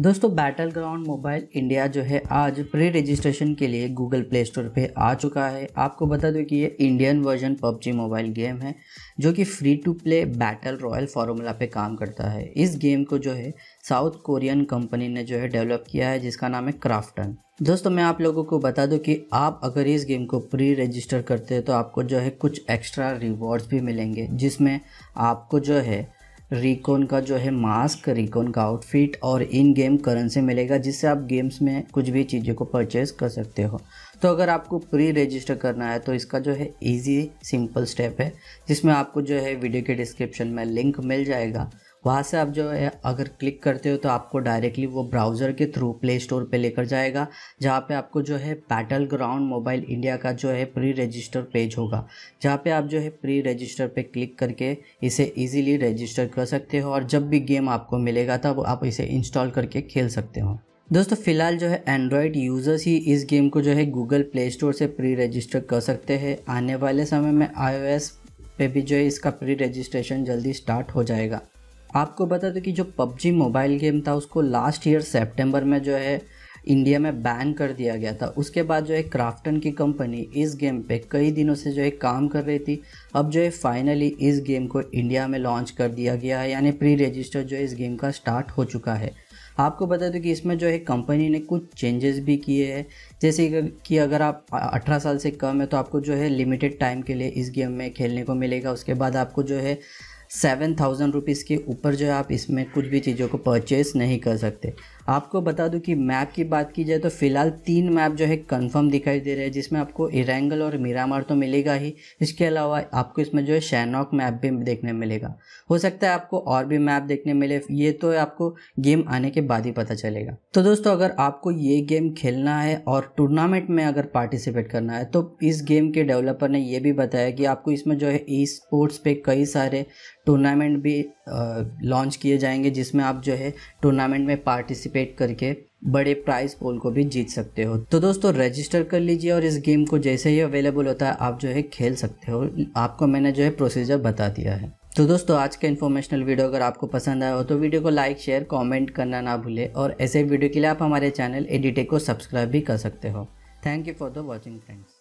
दोस्तों battle ground mobile India जो है आज प्री रजिस्ट्रेशन के लिए गूगल प्ले स्टोर पे आ चुका है आपको बता दो कि ये Indian version PUBG mobile game है जो कि free to play battle royale formula पे काम करता है इस गेम को जो है साउथ कोरियन कंपनी ने जो है डेवलप किया है जिसका नाम है क्राफ्टन दोस्तों मैं आप लोगों को बता दूं कि आप अगर इस गेम को प्री रजिस्टर करते हैं तो आपको जो है कुछ एक्स्ट्रा रिवॉर्ड्स भी मिलेंगे जिसमें आपको जो है रिकॉन का जो है मास्क रिकॉन का आउटफिट और इन गेम करेंसी मिलेगा जिससे आप गेम्स में कुछ भी चीज़ों को परचेज कर सकते हो तो अगर आपको प्री रजिस्टर करना है तो इसका जो है इजी सिंपल स्टेप है जिसमें आपको जो है वीडियो के डिस्क्रिप्शन में लिंक मिल जाएगा वहाँ से आप जो है अगर क्लिक करते हो तो आपको डायरेक्टली वो ब्राउज़र के थ्रू प्ले स्टोर पे लेकर जाएगा जहाँ पे आपको जो है बैटल ग्राउंड मोबाइल इंडिया का जो है प्री रजिस्टर पेज होगा जहाँ पे आप जो है प्री रजिस्टर पे क्लिक करके इसे इजीली रजिस्टर कर सकते हो और जब भी गेम आपको मिलेगा तब आप इसे इंस्टॉल करके खेल सकते हो दोस्तों फिलहाल जो है एंड्रॉयड यूज़र्स ही इस गेम को जो है गूगल प्ले स्टोर से प्री रजिस्टर कर सकते हैं आने वाले समय में आई पे भी जो है इसका प्री रजिस्ट्रेशन जल्दी स्टार्ट हो जाएगा आपको बता दो कि जो पबजी मोबाइल गेम था उसको लास्ट ईयर सेप्टेम्बर में जो है इंडिया में बैन कर दिया गया था उसके बाद जो है क्राफ्टन की कंपनी इस गेम पे कई दिनों से जो है काम कर रही थी अब जो है फाइनली इस गेम को इंडिया में लॉन्च कर दिया गया है यानी प्री रजिस्टर जो है इस गेम का स्टार्ट हो चुका है आपको बता दूं कि इसमें जो है कंपनी ने कुछ चेंजेस भी किए हैं जैसे कि अगर आप 18 साल से कम है तो आपको जो है लिमिटेड टाइम के लिए इस गेम में खेलने को मिलेगा उसके बाद आपको जो है सेवन थाउजेंड रुपीज़ के ऊपर जो है आप इसमें कुछ भी चीज़ों को परचेस नहीं कर सकते आपको बता दूं कि मैप की बात की जाए तो फिलहाल तीन मैप जो है कंफर्म दिखाई दे रहे हैं जिसमें आपको इरेंगल और मीरामार तो मिलेगा ही इसके अलावा आपको इसमें जो है शैनॉक मैप भी देखने मिलेगा हो सकता है आपको और भी मैप देखने मिले ये तो आपको गेम आने के बाद ही पता चलेगा तो दोस्तों अगर आपको ये गेम खेलना है और टूर्नामेंट में अगर पार्टिसिपेट करना है तो इस गेम के डेवलपर ने यह भी बताया कि आपको इसमें जो है ई स्पोर्ट्स पे कई सारे टूर्नामेंट भी लॉन्च किए जाएंगे जिसमें आप जो है टूर्नामेंट में पार्टिसिपेट कैलकुलेट करके बड़े प्राइस पोल को भी जीत सकते हो तो दोस्तों रजिस्टर कर लीजिए और इस गेम को जैसे ही अवेलेबल होता है आप जो है खेल सकते हो आपको मैंने जो है प्रोसीजर बता दिया है तो दोस्तों आज का इन्फॉर्मेशनल वीडियो अगर आपको पसंद आया हो तो वीडियो को लाइक शेयर कमेंट करना ना भूले और ऐसे वीडियो के लिए आप हमारे चैनल एडिटेक को सब्सक्राइब भी कर सकते हो thank you for the watching friends